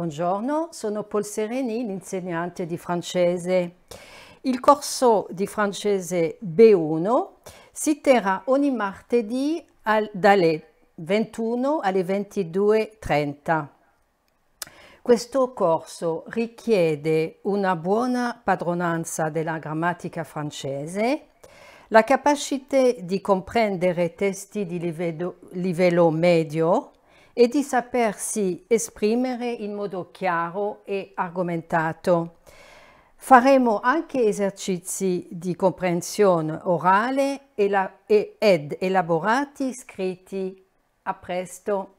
Buongiorno, sono Paul Sereni, l'insegnante di francese. Il corso di francese B1 si terrà ogni martedì al, dalle 21 alle 22.30. Questo corso richiede una buona padronanza della grammatica francese, la capacità di comprendere testi di livello, livello medio, e di sapersi esprimere in modo chiaro e argomentato. Faremo anche esercizi di comprensione orale ed elaborati scritti. A presto!